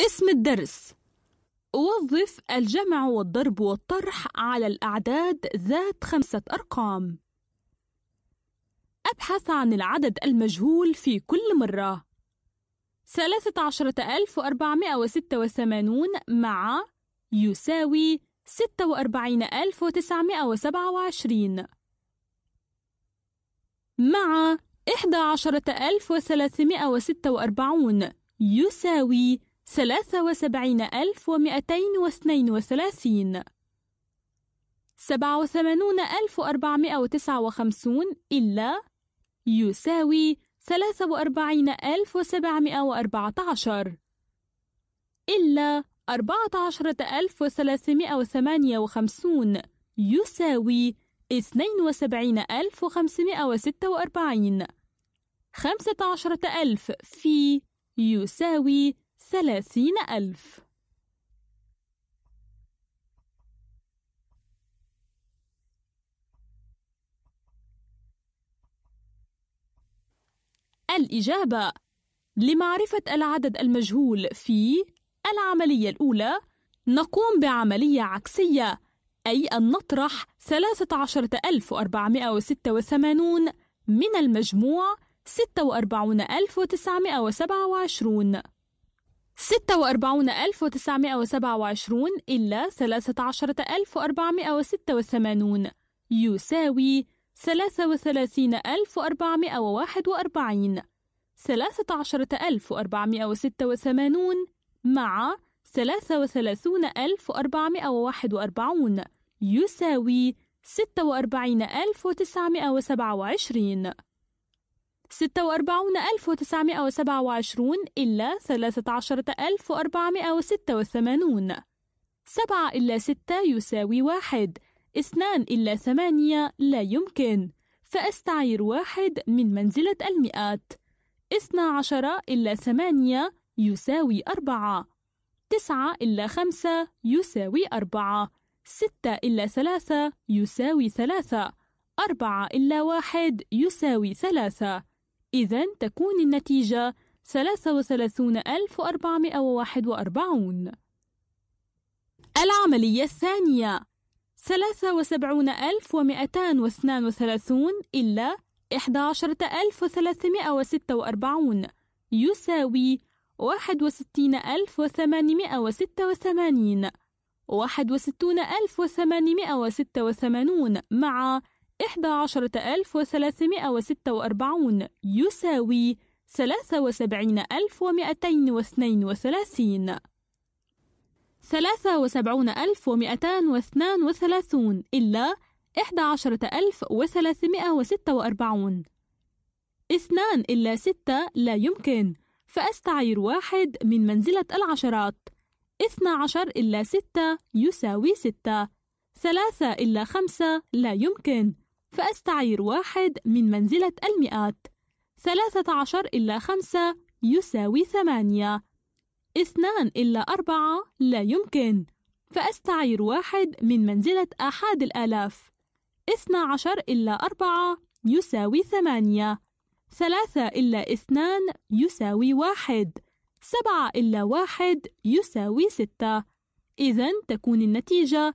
اسم الدرس وظف الجمع والضرب والطرح على الأعداد ذات خمسة أرقام أبحث عن العدد المجهول في كل مرة ثلاثة عشرة ألف وأربعمائة وستة وثمانون مع يساوي ستة وأربعين ألف وتسعمائة وسبعة وعشرين مع إحدى عشرة ألف وثلاثمائة وستة وأربعون يساوي ثلاثة وسبعين ألف ومئتين واثنين وثلاثين سبعة وثمانون ألف وأربعمائة وتسعة وخمسون إلا يساوي ثلاثة وأربعين ألف وسبعمائة وأربعة عشر إلا أربعة عشرة ألف وثلاثمائة وثمانية وخمسون يساوي اثنين وسبعين ألف وخمسمائة وستة وأربعين خمسة عشرة ألف في يساوي ثلاثين ألف الإجابة لمعرفة العدد المجهول في العملية الأولى نقوم بعملية عكسية أي أن نطرح 13486 من المجموع 46927 46927 إلا 13486 يساوي 33441 13486 مع 33441 يساوي 46927 46927 إلا 13486 7 إلا 6 يساوي 1 2 إلا 8 لا يمكن فأستعير 1 من منزلة المئات 12 إلا 8 يساوي 4 9 إلا 5 يساوي 4 6 إلا 3 يساوي 3 4 إلا 1 يساوي 3 إذا تكون النتيجة 33441 العملية الثانية 73232 إلا 11346 يساوي 61886 61886 مع 11346 يساوي 73232 73232 إلا 11346 2 إلا 6 لا يمكن فأستعير واحد من منزلة العشرات 12 إلا 6 يساوي 6 3 إلا 5 لا يمكن فأستعير واحد من منزلة المئات ثلاثة عشر إلا خمسة يساوي ثمانية اثنان إلا أربعة لا يمكن فأستعير واحد من منزلة أحد الآلاف اثنا عشر إلا أربعة يساوي ثمانية ثلاثة إلا اثنان يساوي واحد سبعة إلا واحد يساوي ستة إذا تكون النتيجة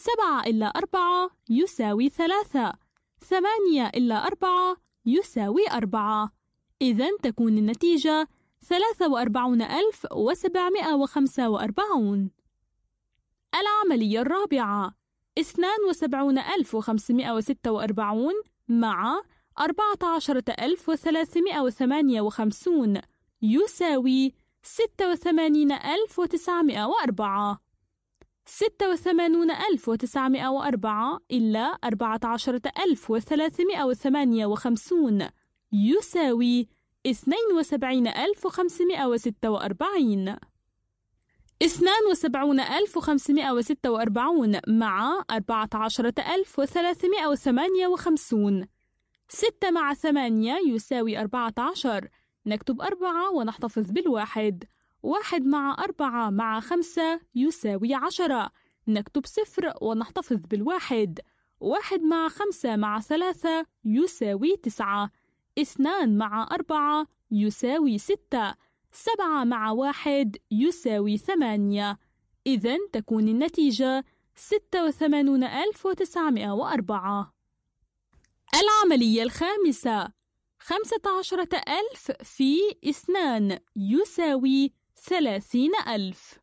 سبعة إلا أربعة يساوي ثلاثة ثمانية إلا أربعة يساوي أربعة إذا تكون النتيجة ثلاثة وأربعون ألف وسبعمائة وخمسة وأربعون العملية الرابعة اثنان وسبعون ألف وخمسمائة وستة وأربعون مع أربعة عشرة ألف وثلاثمائة وثمانية وخمسون يساوي ستة وثمانين ألف وتسعمائة وأربعة 86904 إلى 14358 يساوي 72546 72546 مع 14358 6 مع 8 يساوي 14 نكتب 4 ونحتفظ بالواحد واحد مع أربعة مع خمسة يساوي عشرة نكتب صفر ونحتفظ بالواحد واحد مع خمسة مع ثلاثة يساوي تسعة اثنان مع أربعة يساوي ستة سبعة مع واحد يساوي ثمانية إذا تكون النتيجة ستة وثمانون ألف وتسعمائة وأربعة العملية الخامسة خمسة عشرة ألف في اثنان يساوي ثلاثين ألف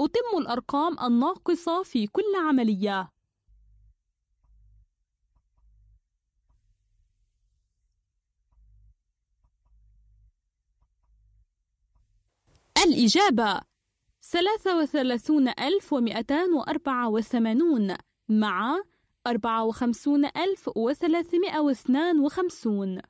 أتم الأرقام الناقصة في كل عملية الإجابة ثلاثة وثلاثون ألف ومئتان وأربعة وثمانون مع أربعة وخمسون ألف وثلاثمائة واثنان وخمسون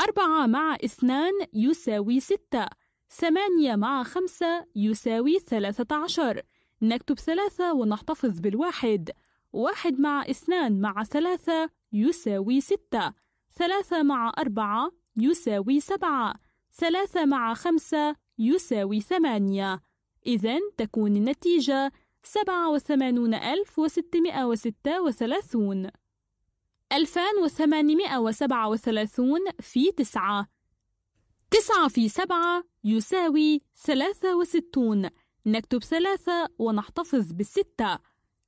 أربعة مع اثنان يساوي ستة ثمانية مع خمسة يساوي ثلاثة عشر نكتب ثلاثة ونحتفظ بالواحد واحد مع اثنان مع ثلاثة يساوي ستة ثلاثة مع أربعة يساوي سبعة ثلاثة مع خمسة يساوي ثمانية إذا تكون النتيجة سبعة وثمانون ألف وستمائة وستة وثلاثون ألفان وثمانمائة وسبعة وثلاثون في تسعة تسعة في سبعة يساوي ثلاثة وستون نكتب ثلاثة ونحتفظ بالستة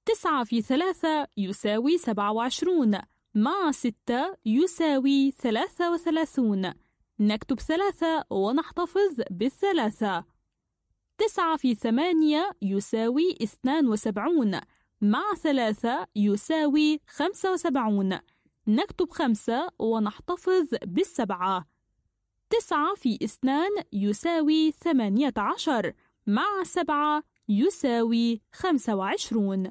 تسعة في ثلاثة يساوي سبعة وعشرون مع ستة يساوي ثلاثة وثلاثون نكتب ثلاثة ونحتفظ بالثلاثة تسعة في ثمانية يساوي اثنان وسبعون مع ثلاثة يساوي خمسة وسبعون نكتب خمسة ونحتفظ بالسبعة تسعة في اثنان يساوي ثمانية عشر مع سبعة يساوي خمسة وعشرون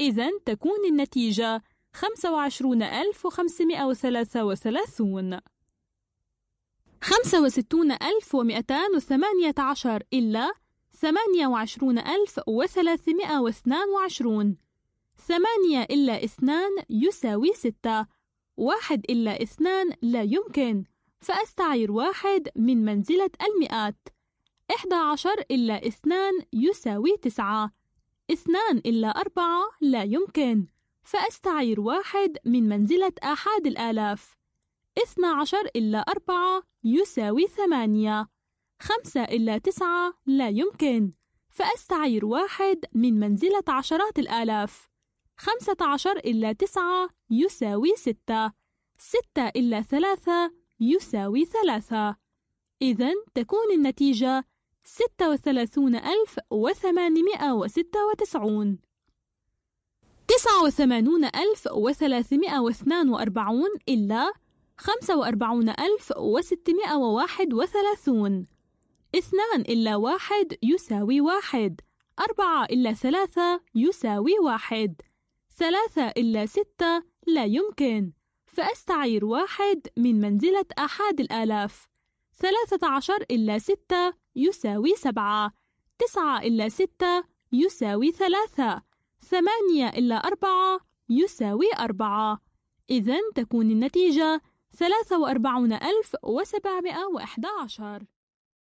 إذا تكون النتيجة خمسة وعشرون ألف وخمسمائة وثلاثة وثلاثون خمسة وستون ألف ومئتان وثمانية عشر إلا ثمانية وعشرون ألف وثلاثمائة واثنان وعشرون ثمانية إلا اثنان يساوي ستة واحد إلا اثنان لا يمكن فأستعير واحد من منزلة المئات إحدى عشر إلا اثنان يساوي تسعة اثنان إلا أربعة لا يمكن فأستعير واحد من منزلة أحد الآلاف اثنى عشر إلا أربعة يساوي ثمانية خمسة إلا تسعة لا يمكن فأستعير واحد من منزلة عشرات الآلاف خمسة عشر إلا تسعة يساوي ستة ستة إلا ثلاثة يساوي ثلاثة إذا تكون النتيجة ستة وثلاثون ألف وثمانمائة وستة وتسعون تسعة وثمانون ألف وثلاثمائة واثنان وأربعون إلا خمسة وأربعون ألف وستمائة وواحد وثلاثون اثنان إلا واحد يساوي واحد أربعة إلا ثلاثة يساوي واحد ثلاثة إلا ستة لا يمكن فأستعير واحد من منزلة أحد الآلاف ثلاثة عشر إلا ستة يساوي سبعة تسعة إلا ستة يساوي ثلاثة ثمانية إلا أربعة يساوي أربعة إذا تكون النتيجة ثلاثة وأربعون ألف وسبعمائة وأحد عشر